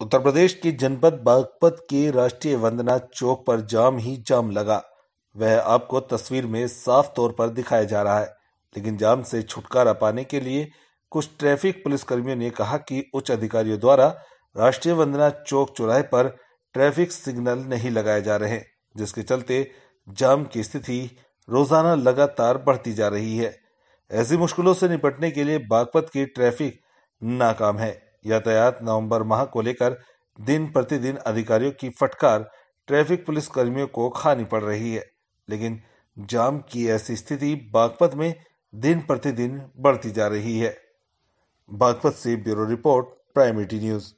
उत्तर प्रदेश के जनपद बागपत के राष्ट्रीय वंदना चौक पर जाम ही जाम लगा वह आपको तस्वीर में साफ तौर पर दिखाया जा रहा है लेकिन जाम से छुटकारा पाने के लिए कुछ ट्रैफिक पुलिसकर्मियों ने कहा कि उच्च अधिकारियों द्वारा राष्ट्रीय वंदना चौक चौराहे पर ट्रैफिक सिग्नल नहीं लगाए जा रहे जिसके चलते जाम की स्थिति रोजाना लगातार बढ़ती जा रही है ऐसी मुश्किलों से निपटने के लिए बागपत की ट्रैफिक नाकाम है यातायात नवंबर माह को लेकर दिन प्रतिदिन अधिकारियों की फटकार ट्रैफिक पुलिस कर्मियों को खानी पड़ रही है लेकिन जाम की ऐसी स्थिति बागपत में दिन प्रतिदिन बढ़ती जा रही है बागपत से ब्यूरो रिपोर्ट प्राइम न्यूज़